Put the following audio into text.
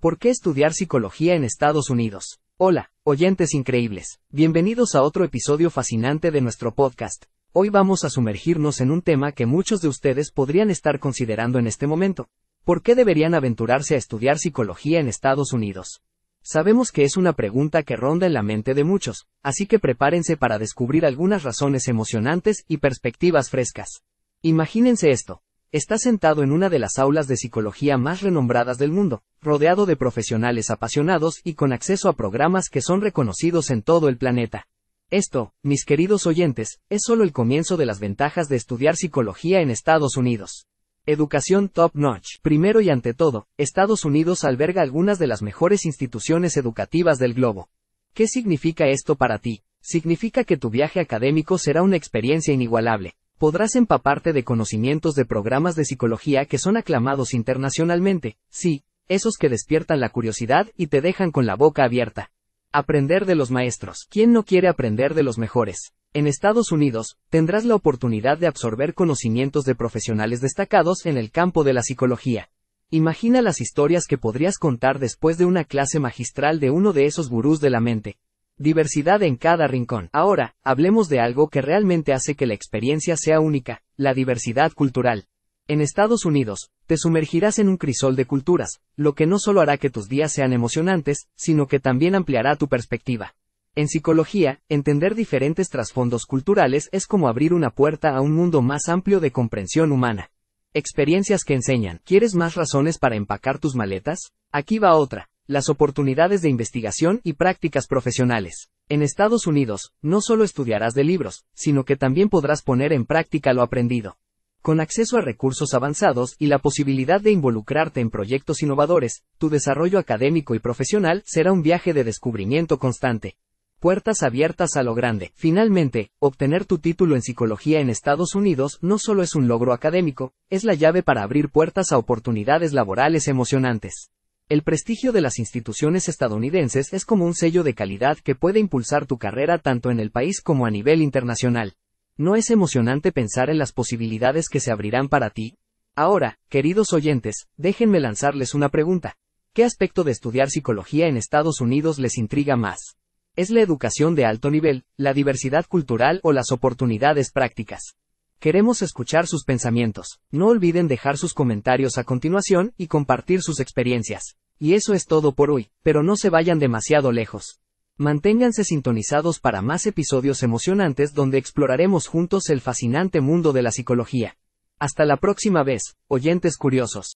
¿Por qué estudiar psicología en Estados Unidos? Hola, oyentes increíbles. Bienvenidos a otro episodio fascinante de nuestro podcast. Hoy vamos a sumergirnos en un tema que muchos de ustedes podrían estar considerando en este momento. ¿Por qué deberían aventurarse a estudiar psicología en Estados Unidos? Sabemos que es una pregunta que ronda en la mente de muchos, así que prepárense para descubrir algunas razones emocionantes y perspectivas frescas. Imagínense esto, está sentado en una de las aulas de psicología más renombradas del mundo, rodeado de profesionales apasionados y con acceso a programas que son reconocidos en todo el planeta. Esto, mis queridos oyentes, es solo el comienzo de las ventajas de estudiar psicología en Estados Unidos. Educación top notch. Primero y ante todo, Estados Unidos alberga algunas de las mejores instituciones educativas del globo. ¿Qué significa esto para ti? Significa que tu viaje académico será una experiencia inigualable podrás empaparte de conocimientos de programas de psicología que son aclamados internacionalmente, sí, esos que despiertan la curiosidad y te dejan con la boca abierta. Aprender de los maestros. ¿Quién no quiere aprender de los mejores? En Estados Unidos, tendrás la oportunidad de absorber conocimientos de profesionales destacados en el campo de la psicología. Imagina las historias que podrías contar después de una clase magistral de uno de esos gurús de la mente, Diversidad en cada rincón. Ahora, hablemos de algo que realmente hace que la experiencia sea única, la diversidad cultural. En Estados Unidos, te sumergirás en un crisol de culturas, lo que no solo hará que tus días sean emocionantes, sino que también ampliará tu perspectiva. En psicología, entender diferentes trasfondos culturales es como abrir una puerta a un mundo más amplio de comprensión humana. Experiencias que enseñan. ¿Quieres más razones para empacar tus maletas? Aquí va otra las oportunidades de investigación y prácticas profesionales. En Estados Unidos, no solo estudiarás de libros, sino que también podrás poner en práctica lo aprendido. Con acceso a recursos avanzados y la posibilidad de involucrarte en proyectos innovadores, tu desarrollo académico y profesional será un viaje de descubrimiento constante. Puertas abiertas a lo grande. Finalmente, obtener tu título en psicología en Estados Unidos no solo es un logro académico, es la llave para abrir puertas a oportunidades laborales emocionantes. El prestigio de las instituciones estadounidenses es como un sello de calidad que puede impulsar tu carrera tanto en el país como a nivel internacional. ¿No es emocionante pensar en las posibilidades que se abrirán para ti? Ahora, queridos oyentes, déjenme lanzarles una pregunta. ¿Qué aspecto de estudiar psicología en Estados Unidos les intriga más? ¿Es la educación de alto nivel, la diversidad cultural o las oportunidades prácticas? Queremos escuchar sus pensamientos. No olviden dejar sus comentarios a continuación y compartir sus experiencias. Y eso es todo por hoy, pero no se vayan demasiado lejos. Manténganse sintonizados para más episodios emocionantes donde exploraremos juntos el fascinante mundo de la psicología. Hasta la próxima vez, oyentes curiosos.